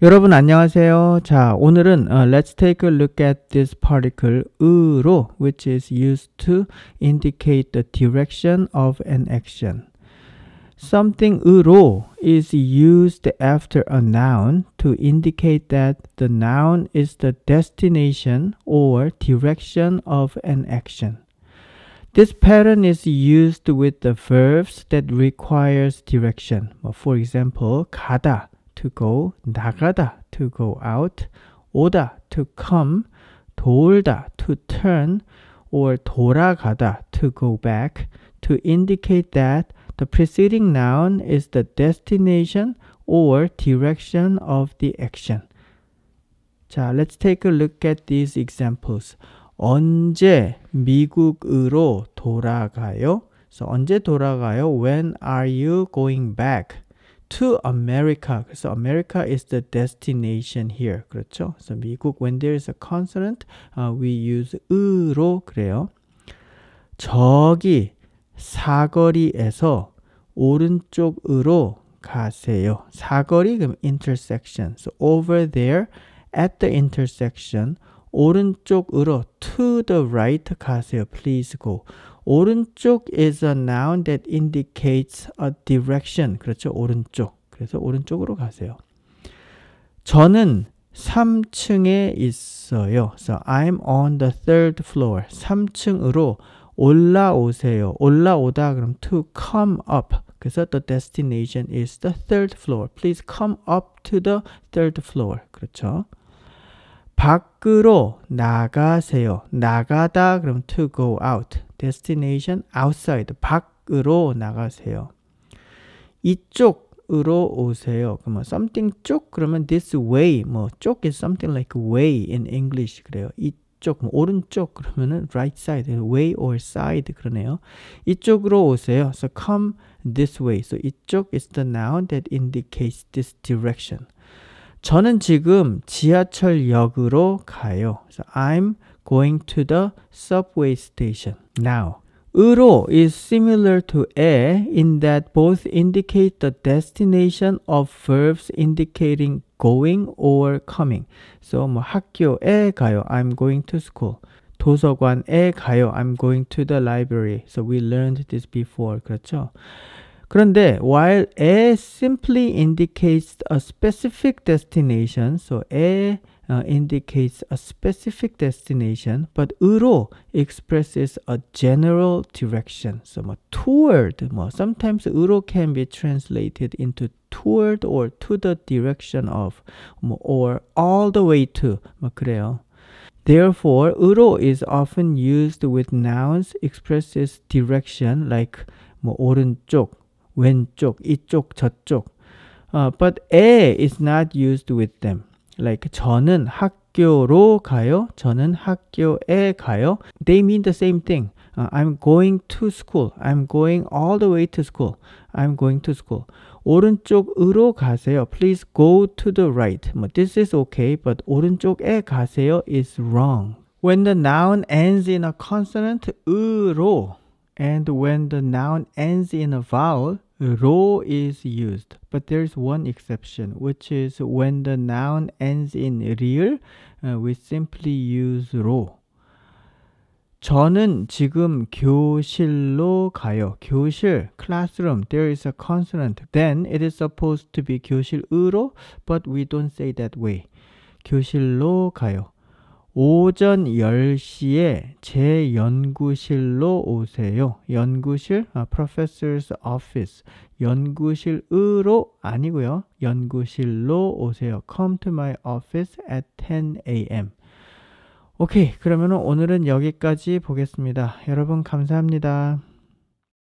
여러분 안녕하세요. 자, 오늘은 uh, let's take a look at this particle 으로 which is used to indicate the direction of an action. Something 으로 is used after a noun to indicate that the noun is the destination or direction of an action. This pattern is used with the verbs that requires direction. For example, 가다 to go, 나가다 to go out, 오다 to come, 돌다 to turn, or 돌아가다 to go back, to indicate that the preceding noun is the destination or direction of the action. 자, let's take a look at these examples. 언제 미국으로 돌아가요? So, 언제 돌아가요? When are you going back? to America. 그래서 America is the destination here. 그렇죠? 그래서 미국 when there is a consonant uh, we use 으로 그래요. 저기 사거리에서 오른쪽으로 가세요. 사거리 그럼 intersection. So over there at the intersection 오른쪽으로 to the right 가세요. Please go. 오른쪽 is a noun that indicates a direction. 그렇죠. 오른쪽. 그래서 오른쪽으로 가세요. 저는 3층에 있어요. So I'm on the third floor. 3층으로 올라오세요. 올라오다 그럼 to come up. 그래서 the destination is the third floor. Please come up to the third floor. 그렇죠. 밖으로 나가세요. 나가다 그럼 to go out. destination outside 밖으로 나가세요. 이쪽으로 오세요. 그러면 something 쪽 그러면 this way 뭐쪽 is something like way in English 그래요. 이쪽 뭐 오른쪽 그러면은 right side way or side 그러네요. 이쪽으로 오세요. So come this way. So 이쪽 is the noun that indicates this direction. 저는 지금 지하철역으로 가요. So I'm going to the subway station. Now, 으로 is similar to 에 in that both indicate the destination of verbs indicating going or coming. So 뭐 학교에 가요. I'm going to school. 도서관에 가요. I'm going to the library. So we learned this before. 그렇죠? 그런데 while 에 simply indicates a specific destination. So 에 uh, indicates a specific destination, but 으로 expresses a general direction. So 뭐 toward, 뭐 sometimes 으로 can be translated into toward or to the direction of, 뭐 or all the way to, 뭐 그래요. Therefore, 으로 is often used with nouns expresses direction like 뭐 오른쪽, 왼쪽, 이쪽, 저쪽. Uh, but 에 is not used with them. like 저는 학교로 가요. 저는 학교에 가요. They mean the same thing. Uh, I'm going to school. I'm going all the way to school. I'm going to school. 오른쪽으로 가세요. Please go to the right. this is okay, but 오른쪽에 가세요 is wrong. When the noun ends in a consonant 으로 and when the noun ends in a vowel 로 is used, but there's one exception, which is when the noun ends in real, we simply use 로. 저는 지금 교실로 가요. 교실, classroom, there is a consonant. Then it is supposed to be 교실으로, but we don't say that way. 교실로 가요. 오전 10시에 제 연구실로 오세요. 연구실, 아, professor's office. 연구실으로 아니고요. 연구실로 오세요. come to my office at 10 a.m. 오케이. 그러면 오늘은 여기까지 보겠습니다. 여러분 감사합니다.